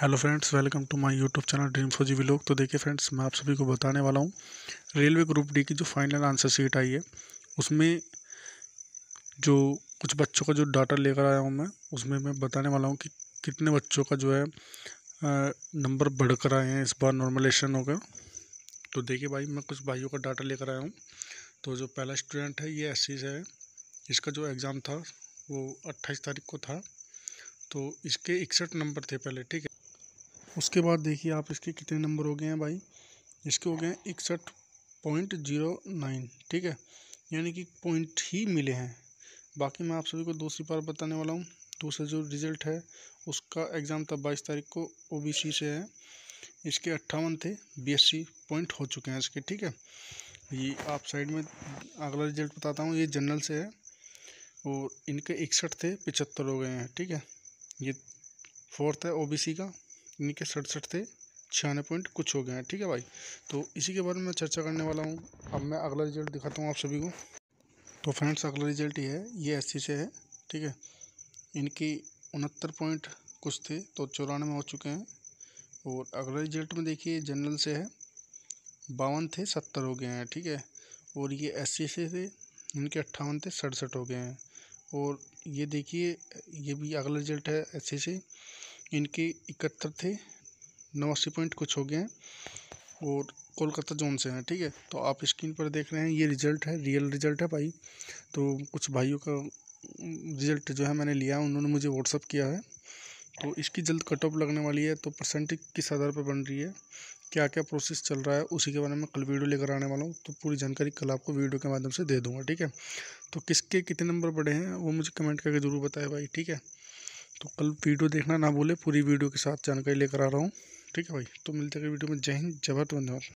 hello friends welcome to my YouTube channel dream Fauji ji तो देखिए friends मैं आप सभी को बताने वाला हूँ रेलवे ग्रुप डी की जो फाइनल आंसर सीट आई है उसमें जो कुछ बच्चों का जो डाटा लेकर आया हूँ मैं उसमें मैं बताने वाला हूँ कि कितने बच्चों का जो है नंबर बढ़ कर आए हैं इस बार नॉर्मलेशन हो गया तो देखिए भाई मैं कुछ भाइयों का डाटा लेकर आया हूँ तो जो पहला स्टूडेंट है ये एस है इसका जो एग्ज़ाम था वो अट्ठाईस तारीख को था तो इसके इकसठ नंबर थे पहले ठीक है उसके बाद देखिए आप इसके कितने नंबर हो गए हैं भाई इसके हो गए हैं इकसठ पॉइंट जीरो नाइन ठीक है यानी कि पॉइंट ही मिले हैं बाकी मैं आप सभी को दूसरी बार बताने वाला हूँ दूसरा जो रिज़ल्ट है उसका एग्ज़ाम था बाईस तारीख को ओ से है इसके अट्ठावन थे बी पॉइंट हो चुके हैं इसके ठीक है ये आप साइड में अगला रिजल्ट बताता हूँ ये जनरल से है और इनके इकसठ थे पिचहत्तर हो गए हैं ठीक है ये फोर्थ है ओबीसी का यानी कि सड़सठ थे छियानवे पॉइंट कुछ हो गए हैं ठीक है भाई तो इसी के बारे में चर्चा करने वाला हूँ अब मैं अगला रिजल्ट दिखाता हूँ आप सभी को तो फ्रेंड्स अगला रिजल्ट ये है ये एस से है ठीक है इनकी उनहत्तर पॉइंट कुछ थे तो चौरानवे हो चुके हैं और अगला रिजल्ट में देखिए जनरल से है बावन थे सत्तर हो गए हैं ठीक है और ये एस से थे इनके अट्ठावन थे सड़सठ हो गए हैं और ये देखिए ये भी अगला रिजल्ट है एस से इनके इकहत्तर थे नवासी पॉइंट कुछ हो गए हैं और कोलकाता जोन से हैं ठीक है तो आप स्क्रीन पर देख रहे हैं ये रिजल्ट है रियल रिजल्ट है भाई तो कुछ भाइयों का रिजल्ट जो है मैंने लिया उन्होंने मुझे व्हाट्सअप किया है तो इसकी जल्द कट ऑफ लगने वाली है तो परसेंटेज किस आधार पर बन रही है क्या क्या प्रोसेस चल रहा है उसी के बारे में कल वीडियो लेकर आने वाला हूँ तो पूरी जानकारी कल आपको वीडियो के माध्यम से दे दूँगा ठीक है तो किसके कितने नंबर बढ़े हैं वो मुझे कमेंट करके ज़रूर बताए भाई ठीक है तो कल वीडियो देखना ना भूले पूरी वीडियो के साथ जानकारी लेकर आ रहा हूँ ठीक है भाई तो मिलते हैं वीडियो में जय हिंद जय भारत